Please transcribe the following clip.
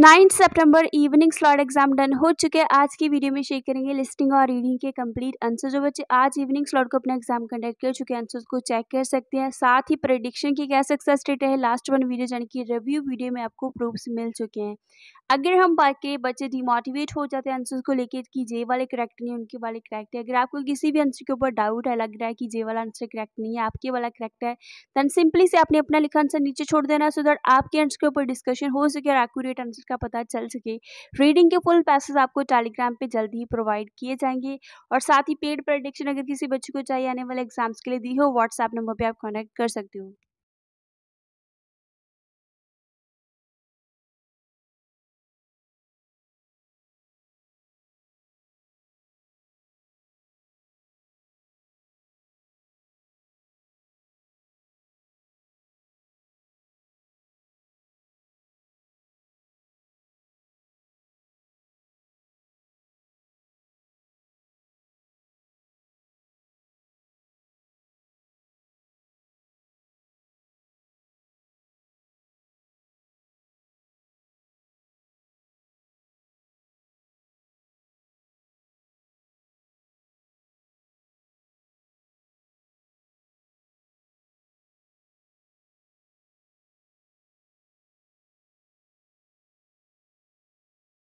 ninth सितंबर evening slot exam done हो चुके हैं आज की वीडियो में शेयर करेंगे लिस्टिंग और रीडिंग के कंप्लीट आंसर जो बच्चे आज इवनिंग स्लॉट को अपना एग्जाम कंडक्ट कर चुके हैं आंसर्स को चेक कर सकते हैं साथ ही प्रडिक्शन की क्या सक्सेस रेट है लास्ट वन वीडियो यानी कि रिव्यू वीडियो में आपको प्रूफ्स मिल चुके हैं अगर हम बात के बच्चे डिमोटिवेट हो जाते हैं आंसर्स को लेकर कि जे वाले करेक्ट नहीं उनके वाले करेक्ट है अगर आपको किसी भी आंसर के ऊपर डाउट है लग रहा है कि जे वाला आंसर करेक्ट नहीं है आपके वाला करेक्ट है देन सिंपली से आपने अपना लिखा आंसर नीचे छोड़ देना सो दैट आपके आंसर के ऊपर डिस्कशन हो सके और एक्यूरेट आंसर का पता चल सके रीडिंग के फुल पैसेज आपको टेलीग्राम पे जल्द ही प्रोवाइड किए जाएंगे और साथ ही पेड प्रडिक्शन अगर किसी बच्चे को चाहिए आने वाले एग्जाम्स के लिए दी हो व्हाट्सएप नंबर पर आप कॉन्टैक्ट कर सकते हो